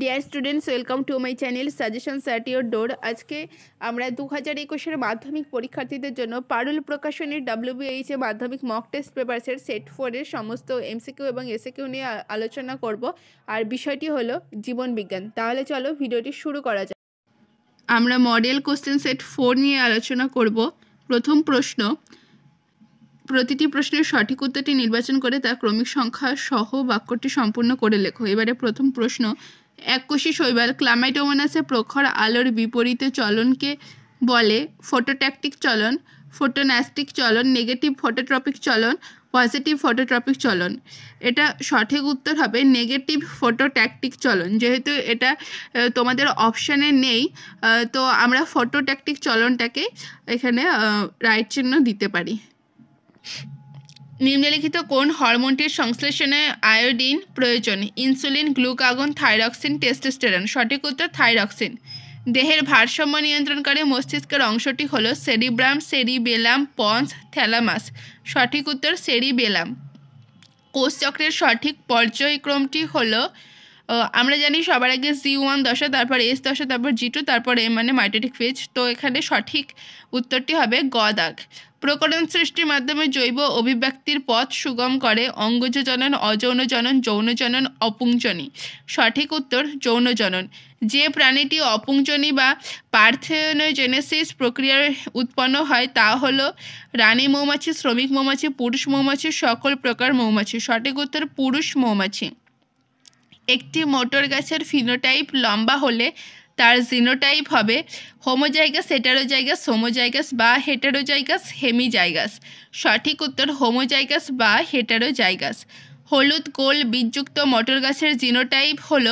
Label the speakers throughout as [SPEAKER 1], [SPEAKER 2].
[SPEAKER 1] deer students welcome to my channel suggestion at your door আজকে আমরা দু হাজার একুশের মাধ্যমিক পরীক্ষার্থীদের জন্য পারুল প্রকাশনীর ডাব্লিউবিএইচে মাধ্যমিক মক টেস্ট পেপার্সের সেট ফোরের সমস্ত এমসিকিউ এবং এসিকিউ নিয়ে আলোচনা করব আর বিষয়টি হলো জীবনবিজ্ঞান তাহলে চলো ভিডিওটি শুরু করা যাক আমরা মডেল কোশ্চেন সেট ফোর নিয়ে আলোচনা করব প্রথম প্রশ্ন প্রতিটি প্রশ্নের সঠিক উত্তরটি নির্বাচন করে তার ক্রমিক সংখ্যা সহ বাক্যটি সম্পূর্ণ করে লেখো এবারে প্রথম প্রশ্ন এককোষী শৈবাল ক্লামাইডোমোনাসে প্রখর আলোর বিপরীতে চলনকে বলে ফোটোট্যাকটিক চলন ফোটোন্যাস্টিক চলন নেগেটিভ ফটোট্রপিক চলন পজিটিভ ফটোট্রপিক চলন এটা সঠিক উত্তর হবে নেগেটিভ ফটোট্যাকটিক চলন যেহেতু এটা তোমাদের অপশানে নেই তো আমরা ফটোট্যাকটিক চলনটাকে এখানে রাইট চিহ্ন দিতে পারি নিম্নলিখিত কোন হরমোনটির সংশ্লেষণে আয়োডিন প্রয়োজন ইনসুলিন গ্লুকাগন থাইরক্সিন টেস্টোস্টেরন সঠিক উত্তর থাইরক্সিন দেহের ভারসাম্য নিয়ন্ত্রণকারী মস্তিষ্কের অংশটি হল সেরিব্রাম সেরিবেলাম পন্স থ্যালামাস সঠিক উত্তর সেরিবেলাম কোষচক্রের সঠিক পর্যায়ক্রমটি হল আমরা জানি সবার আগে জি ওয়ান দশা তারপর এস দশা তারপর জি টু তারপর এ মানে মাইটেটিক ফেজ তো এখানে সঠিক উত্তরটি হবে গদাগ প্রকরণ সৃষ্টির মাধ্যমে জৈব অভিব্যক্তির পথ সুগম করে অঙ্গজ জনন অযৌন জনন যৌন জনন অপুংজনী সঠিক উত্তর যৌন জনন যে প্রাণীটি অপুংজনী বা পার্থেনোজেনেসিস প্রক্রিয়ার উৎপন্ন হয় তা হলো রানী মৌমাছি শ্রমিক মৌমাছি পুরুষ মৌমাছি সকল প্রকার মৌমাছি সঠিক উত্তর পুরুষ মৌমাছি একটি মোটর গাছের ফিনোটাইপ লম্বা হলে তার জিনোটাইপ হবে হোমোজাইগাস হেটারোজাইগাস হোমোজাইগাস বা হেটারোজাইগাস হেমিজাইগাস সঠিক উত্তর হোমোজাইগাস বা হেটারোজাইগাস হলুদ গোল বীজযুক্ত মটর গাছের জিনোটাইপ হল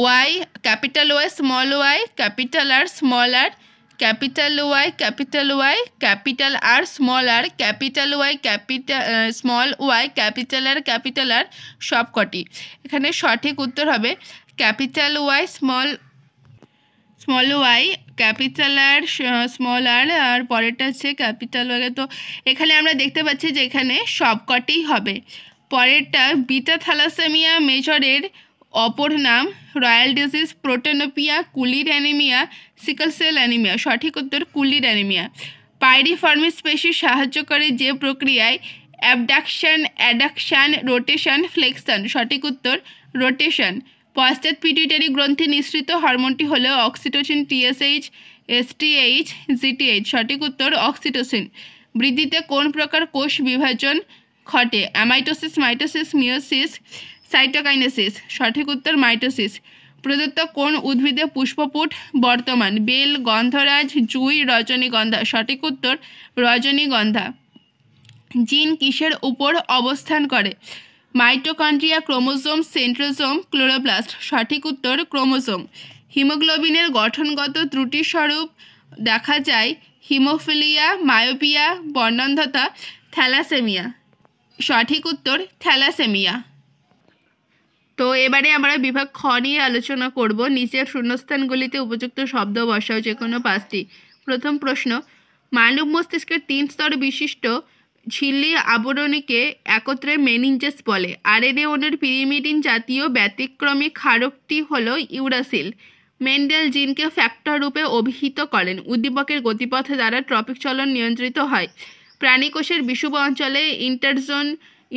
[SPEAKER 1] Y capital Y small Y capital R small R capital Y capital Y capital R small R capital Y capital small Y capital R capital R সবকটি এখানে সঠিক উত্তর হবে capital Y small small Y capital R small R আর পরেরটা হচ্ছে capital Y তো এখানে আমরা দেখতে পাচ্ছি যে এখানে কটি হবে পরেরটা বিটা থালাসেমিয়া মেজরের অপর নাম রয়্যাল ডিজিজ প্রোটেনোপিয়া কুলির অ্যানিমিয়া সিকল সেল অ্যানিমিয়া সঠিক উত্তর কুলির অ্যানিমিয়া ফার্মিস স্পেশি সাহায্য করে যে প্রক্রিয়ায় অ্যাবডাকশান অ্যাডাকশান রোটেশন ফ্লেকশন সঠিক উত্তর রোটেশন পশ্চাৎ পিটিটারি গ্রন্থি নিঃসৃত হরমোনটি হল অক্সিটোসিন টিএসএইচ এসটিএইচ জিটিএইচ সঠিক উত্তর অক্সিটোসিন বৃদ্ধিতে কোন প্রকার কোষ বিভাজন ঘটে অ্যামাইটোসিস মাইটোসিস মিওসিস সাইটোকাইনেসিস সঠিক উত্তর মাইটোসিস প্রদত্ত কোন উদ্ভিদে পুষ্পপুট বর্তমান বেল গন্ধরাজ জুই রজনীগন্ধা সঠিক উত্তর রজনীগন্ধা জিন কিসের উপর অবস্থান করে মাইটোকন্ড্রিয়া ক্রোমোজোম সেন্ট্রোজোম ক্লোরোপ্লাস্ট সঠিক উত্তর ক্রোমোজোম হিমোগ্লোবিনের গঠনগত ত্রুটি স্বরূপ দেখা যায় হিমোফিলিয়া মায়োপিয়া বর্ণান্ধতা থ্যালাসেমিয়া সঠিক উত্তর থ্যালাসেমিয়া তো এবারে আমরা বিভাগ খ নিয়ে আলোচনা করব নিচের শূন্যস্থানগুলিতে উপযুক্ত শব্দ বসাও যে কোনো পাঁচটি প্রথম প্রশ্ন মানব মস্তিষ্কের তিন স্তর বিশিষ্ট ঝিল্লি আবরণীকে একত্রে মেনিঞ্জেস বলে আরএনএ অণুর পিরিমিডিন জাতীয় ব্যতিক্রমী ক্ষারকটি হল ইউরাসিল মেন্ডেল জিনকে ফ্যাক্টর রূপে অভিহিত করেন উদ্দীপকের গতিপথে দ্বারা ট্রপিক চলন নিয়ন্ত্রিত হয় প্রাণীকোষের বিশুভ অঞ্চলে ইন্টারজোন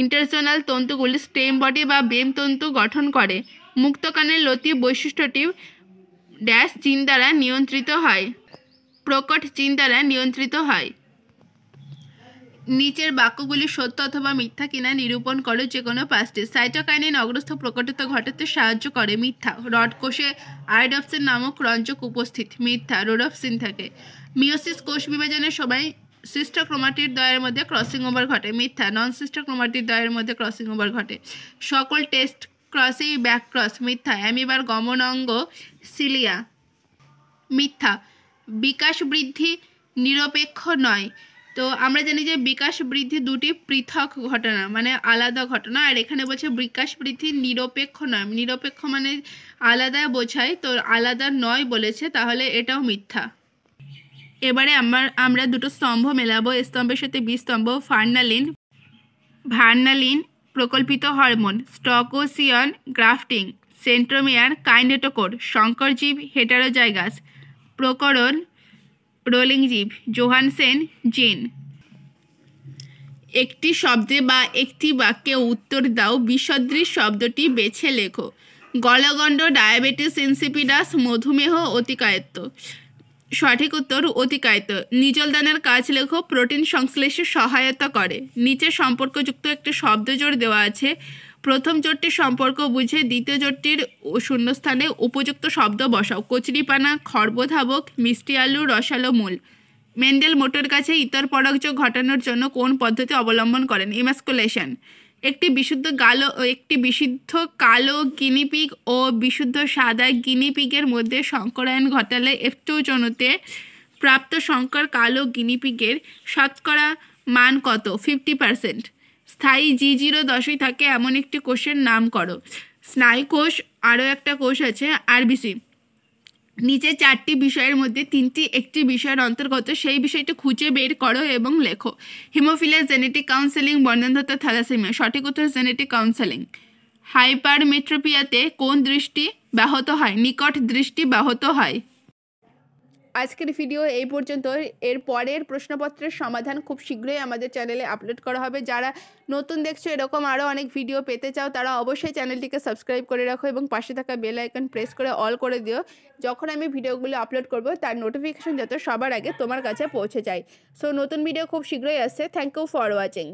[SPEAKER 1] ইন্টারজোনাল তন্তুগুলি স্টেম বডি বা বেম তন্তু গঠন করে মুক্তকানের লতি বৈশিষ্ট্যটি ড্যাশ জিন দ্বারা নিয়ন্ত্রিত হয় প্রকট জিন দ্বারা নিয়ন্ত্রিত হয় নিচের বাক্যগুলি সত্য অথবা মিথ্যা কিনা নিরূপণ করে যে কোনো পাঁচটি সাইটোকাইনিন অগ্রস্থ প্রকটিত ঘটাতে সাহায্য করে মিথ্যা রড কোষে আয়োডপসের নামক রঞ্জক উপস্থিত মিথ্যা রোডপসিন থাকে মিওসিস কোষ বিভাজনের সময় সিস্ট ক্রোমাটির দয়ের মধ্যে ক্রসিং ওভার ঘটে মিথ্যা নন সিস্ট ক্রোমাটির দয়ের মধ্যে ক্রসিং ওভার ঘটে সকল টেস্ট ক্রসেই ব্যাক ক্রস মিথ্যা অ্যামিবার অঙ্গ সিলিয়া মিথ্যা বিকাশ বৃদ্ধি নিরপেক্ষ নয় তো আমরা জানি যে বিকাশ বৃদ্ধি দুটি পৃথক ঘটনা মানে আলাদা ঘটনা আর এখানে বলছে বিকাশ বৃদ্ধি নিরপেক্ষ নয় নিরপেক্ষ মানে আলাদা বোঝায় তো আলাদা নয় বলেছে তাহলে এটাও মিথ্যা এবারে আমার আমরা দুটো স্তম্ভ মেলাবো স্তম্ভের সাথে বিস্তম্ভ ফার্নালিন ভার্নালিন প্রকল্পিত হরমোন স্টকোসিয়ন গ্রাফটিং সেন্ট্রোমিয়ার কাইনেটোকোর শঙ্করজীব হেটারোজাইগাস প্রকরণ রোলিং জিভ জোহানসেন জেন একটি শব্দে বা একটি বাক্যে উত্তর দাও বিসদৃশ শব্দটি বেছে লেখো গলগণ্ড ডায়াবেটিস ইনসিপিডাস মধুমেহ অতিকায়ত্ব সঠিক উত্তর অতিকায়িত নিজলদানের কাজ লেখো প্রোটিন সংশ্লেষে সহায়তা করে নিচে সম্পর্কযুক্ত একটি শব্দ জোর দেওয়া আছে প্রথম জোটটির সম্পর্ক বুঝে দ্বিতীয় জোটটির শূন্যস্থানে উপযুক্ত শব্দ বসাও কচুরিপানা খর্বধাবক মিষ্টি আলু রসালো মূল মেন্ডেল মোটর কাছে ইতর পরাগ ঘটানোর জন্য কোন পদ্ধতি অবলম্বন করেন ইমাস্কুলেশন একটি বিশুদ্ধ গালো একটি বিশুদ্ধ কালো গিনিপিগ ও বিশুদ্ধ সাদা গিনিপিগের মধ্যে সংকরায়ন ঘটালে জনতে প্রাপ্ত সংকর কালো গিনিপিগের শতকরা মান কত ফিফটি পারসেন্ট স্থায়ী জি জিরো দশই থাকে এমন একটি কোষের নাম করো স্নায়ু কোষ আরও একটা কোষ আছে আরবিসি নিচে চারটি বিষয়ের মধ্যে তিনটি একটি বিষয়ের অন্তর্গত সেই বিষয়টি খুঁজে বের করো এবং লেখো হিমোফিলিয়া জেনেটিক কাউন্সেলিং বর্ণান্ধতা থ্যালাসেমিয়া সঠিক উত্তর জেনেটিক কাউন্সেলিং হাইপারমেট্রোপিয়াতে কোন দৃষ্টি ব্যাহত হয় নিকট দৃষ্টি ব্যাহত হয় আজকের ভিডিও এই পর্যন্ত এর পরের প্রশ্নপত্রের সমাধান খুব শীঘ্রই আমাদের চ্যানেলে আপলোড করা হবে যারা নতুন দেখছো এরকম আরও অনেক ভিডিও পেতে চাও তারা অবশ্যই চ্যানেলটিকে সাবস্ক্রাইব করে রাখো এবং পাশে থাকা বেল আইকন প্রেস করে অল করে দিও যখন আমি ভিডিওগুলো আপলোড করব তার নোটিফিকেশন যাতে সবার আগে তোমার কাছে পৌঁছে যায় সো নতুন ভিডিও খুব শীঘ্রই আসছে থ্যাংক ইউ ফর ওয়াচিং